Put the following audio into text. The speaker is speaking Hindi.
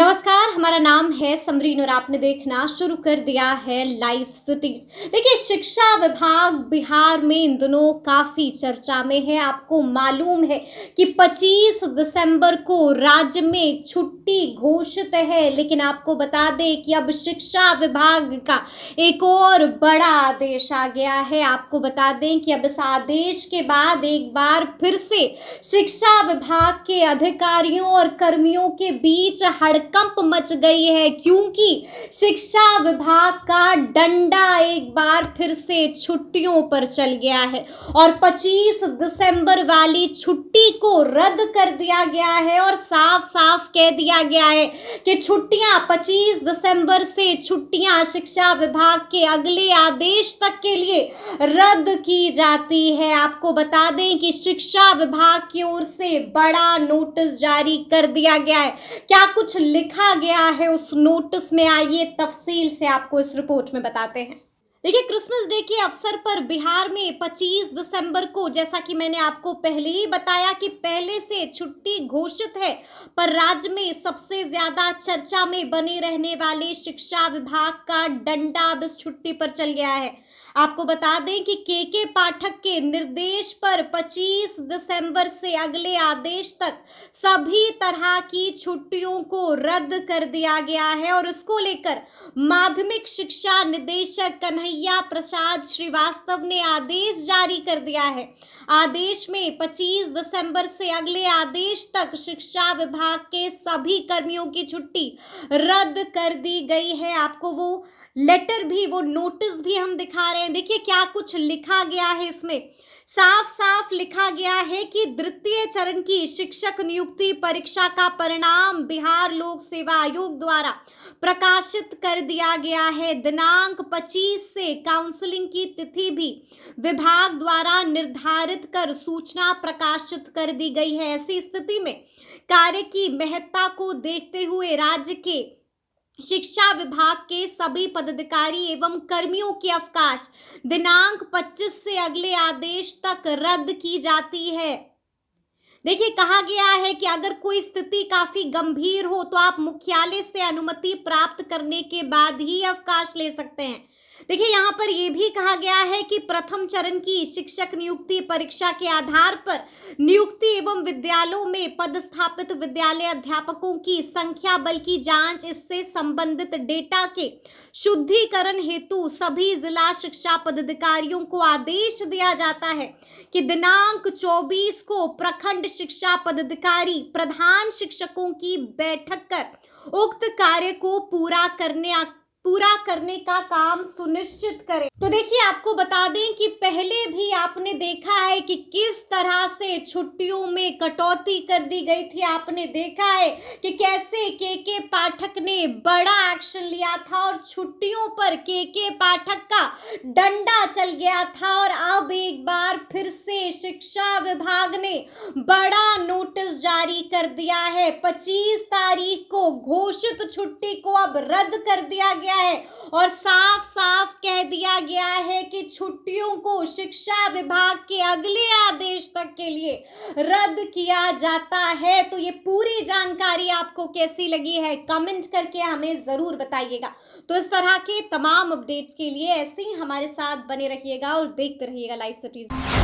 नमस्कार हमारा नाम है समरीन और आपने देखना शुरू कर दिया है लाइफ सिटीज देखिए शिक्षा विभाग बिहार में इन दोनों काफ़ी चर्चा में है आपको मालूम है कि 25 दिसंबर को राज्य में छुट्टी घोषित है लेकिन आपको बता दें कि अब शिक्षा विभाग का एक और बड़ा आदेश आ गया है आपको बता दें कि अब इस आदेश के बाद एक बार फिर से शिक्षा विभाग के अधिकारियों और कर्मियों के बीच हड़कंप मच गई है क्योंकि शिक्षा विभाग का डंडा एक बार फिर से छुट्टियों पर चल गया है और 25 दिसंबर वाली छुट्टी को रद्द कर दिया गया है और साफ साफ कह दिया गया है कि छुट्टियां 25 दिसंबर से छुट्टियां शिक्षा विभाग के अगले आदेश तक के लिए रद्द की जाती है आपको बता दें कि शिक्षा विभाग की ओर से बड़ा नोटिस जारी कर दिया गया है क्या कुछ लिखा गया क्या है उस नोटिस में आइए तफसील से आपको इस रिपोर्ट में बताते हैं देखिए क्रिसमस डे के अवसर पर बिहार में 25 दिसंबर को जैसा कि मैंने आपको पहले ही बताया कि पहले से छुट्टी घोषित है पर राज्य में सबसे ज्यादा चर्चा में बने रहने वाले शिक्षा विभाग का डंडा अब इस छुट्टी पर चल गया है आपको बता दें कि के के पाठक के निर्देश पर 25 दिसंबर से अगले आदेश तक सभी तरह की छुट्टियों को रद्द कर दिया गया है और इसको लेकर माध्यमिक शिक्षा निदेशक कन्हैया प्रसाद श्रीवास्तव ने आदेश जारी कर दिया है आदेश में 25 दिसंबर से अगले आदेश तक शिक्षा विभाग के सभी कर्मियों की छुट्टी रद्द कर दी गई है आपको वो लेटर भी वो नोटिस भी हम दिखा रहे हैं देखिए क्या कुछ लिखा गया है इसमें साफ साफ लिखा गया है कि द्वितीय चरण की शिक्षक नियुक्ति परीक्षा का परिणाम बिहार लोक सेवा आयोग द्वारा प्रकाशित कर दिया गया है दिनांक 25 से काउंसलिंग की तिथि भी विभाग द्वारा निर्धारित कर सूचना प्रकाशित कर दी गई है ऐसी स्थिति में कार्य की महत्ता को देखते हुए राज्य के शिक्षा विभाग के सभी पदाधिकारी एवं कर्मियों के अवकाश दिनांक 25 से अगले आदेश तक रद्द की जाती है देखिए कहा गया है कि अगर कोई स्थिति काफी गंभीर हो तो आप मुख्यालय से अनुमति प्राप्त करने के बाद ही अवकाश ले सकते हैं देखिए यहाँ पर यह भी कहा गया है कि प्रथम चरण की शिक्षक नियुक्ति परीक्षा के आधार पर नियुक्ति एवं विद्यालयों में पदस्थापित विद्यालय अध्यापकों की संख्या बल की जांच इससे संबंधित डेटा के शुद्धिकरण हेतु सभी जिला शिक्षा पदाधिकारियों को आदेश दिया जाता है कि दिनांक 24 को प्रखंड शिक्षा पदाधिकारी प्रधान शिक्षकों की बैठक कर उक्त कार्य को पूरा करने पूरा करने का काम सुनिश्चित करें तो देखिए आपको बता दें कि पहले भी आपने देखा है कि किस तरह से छुट्टियों में कटौती कर दी गई थी आपने देखा है कि कैसे के के पाठक ने बड़ा एक्शन लिया था और छुट्टियों पर के के पाठक का डंडा चल गया था और अब एक बार फिर से शिक्षा विभाग ने बड़ा नोटिस जारी कर दिया है 25 तारीख को घोषित छुट्टी को अब रद्द कर दिया गया है और साफ साफ कह दिया गया है कि छुट्टियों को शिक्षा विभाग के अगले आदेश तक के लिए रद्द किया जाता है तो ये पूरी जानकारी आपको कैसी लगी है कमेंट करके हमें जरूर बताइएगा तो इस तरह के तमाम अपडेट्स के लिए ऐसे ही हमारे साथ बने रहिएगा और देखते रहिएगा लाइव सिटीज